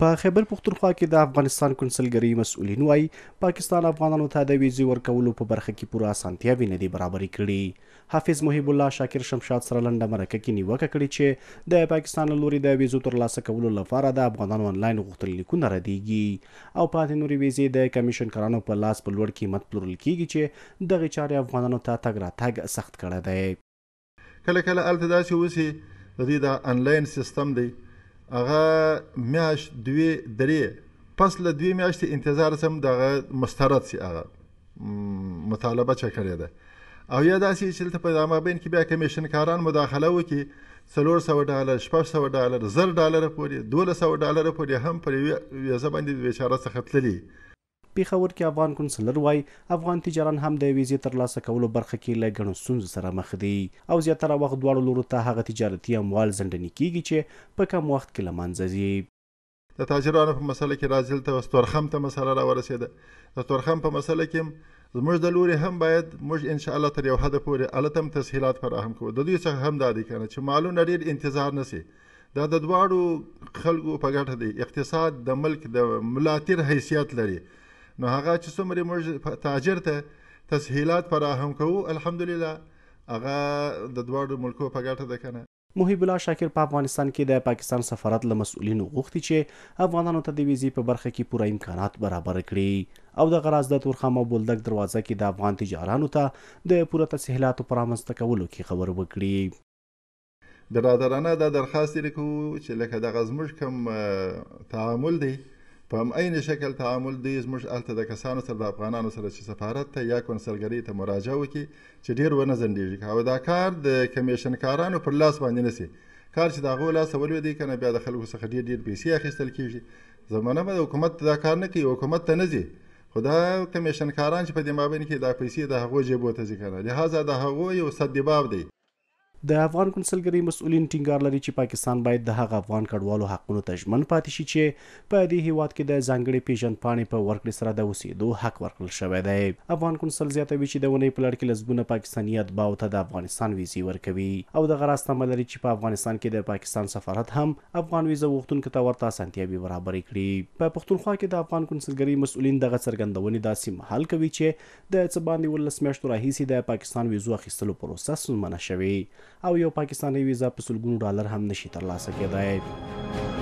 په خیبر پختونخوا کې د افغانستان کنسولګری مسؤلین وایي پاکستان افغانانو ته د ویزې ورکولو په برخه کې پوره اسانتیاوي نه دي برابرې کړې حافظ محب الله شاکر شمشاد سره لنډه مرکه کې نیوکه کړې چې د پاکستان لوري د ویزو ترلاسه کولو لپاره د افغانانو انلاین غوښتنلیکونه ردیږي او پاتې نوري ویزې د کمیشن کارانو په لاس په لوړ قیمت پلورل کیږي چې دغه چارې افغانانو ته تګ راتګ سخت کړی دی کله کله الته داسې وسی د دې د انلاین سیستم دی هغه میاش دوی درې پس له دوی میاشتې انتظار سم دغه مسترد سي هغه مطالبه چا کړې ده او یا داسې چې دلته په دا مابین کې بیا کمیشنکاران مداخله وکړي څلور سوه ډالر شپږ سوه ډالر زر ډالر پورې دولس سوه ډالر پورې هم پر ویزه باندې د بیچاره څخه تللي پیښور کې افغان کنسولر وای افغان تجاران هم د ویزې ترلاسه کولو برخه کې له ګڼو ستونزو سره مخ دي او زیاتره وخت دواړو لورو ته هغه تجارتي اموال زندنی کیږي چې په کم وخت کې لمانځي د تاجرانو په مسله کې راځل ته ستورخم ته مسله را ورسېده د ستورخم په مسله کې زموږ د لوري هم باید موږ ان شاء الله تر یو حد پورې التم تسهیلات فراهم کوو د دوی څخه هم دا دي کنه چې مالونه ډیر انتظار نسی دا د دواړو خلکو په ګټه دی اقتصاد د ملک د ملاتیر حیثیت لري نو هغه چې څومره موږ تاجر ته تسهیلات فراهم کوو الحمدلله هغه د دواړو ملکو په ګټه ده کنه محب الله شاکر په افغانستان کې د پاکستان سفارت له مسؤلینو غوښتي چې افغانانو ته د ویزې په برخه کې پوره امکانات برابر کړي او د غراز د تورخم او بولدک دروازه کې د افغان تجارانو ته د پوره تسهیلاتو پرامسته کولو کې خبر وکړي د رادرانه د درخواست لري چې لکه د غزمش کم تعامل دی په عین شکل تعامل دی زموږ الته د کسانو سره د افغانانو سره چې سفارت ته یا کنسولګری ته مراجعه وکړي چې ډیر ونه زندېږي او دا کار د کمیشن کارانو پر لاس باندې نسی کار چې دا غو لاس ولودي کنه بیا د خلکو څخه ډیر ډیر پیسې اخیستل کیږي زمونه به حکومت دا کار نه کوي حکومت ته نه ځي خدا کمیشن کاران چې په دې مابین کې دا پیسې د هغو جیبو ته ځي کنه لہذا د هغو یو صد باب دی د افغان کنسولګری مسؤلین ټینګار لري چې پاکستان باید د هغه افغان کډوالو حقونو ته ژمن پاتې شي چې په دې هیواد کې د ځانګړي پیژن پاڼې په ورکړې سره د اوسېدو حق ورکړل شوی دی افغان کنسول زیاتوي چې د ونې په لړ کې لزګونه پاکستاني اتباو ته د افغانستان ویزې ورکوي او د غراسته ملري چې په افغانستان کې د پاکستان سفارت هم افغان ویزه وغوښتونکو ته ورته اسانتیابي برابرې کړي په پښتونخوا کې د افغان کنسولګری مسؤلین دغه څرګندونې داسې محل کوي چې د څه باندې ولس میاشتو راهیسې د پاکستان ویزو اخیستلو پروسه ستونزمنه شوې او یو پاکستاني ویزه په سلګونو ډالر هم نشي ترلاسه کېدای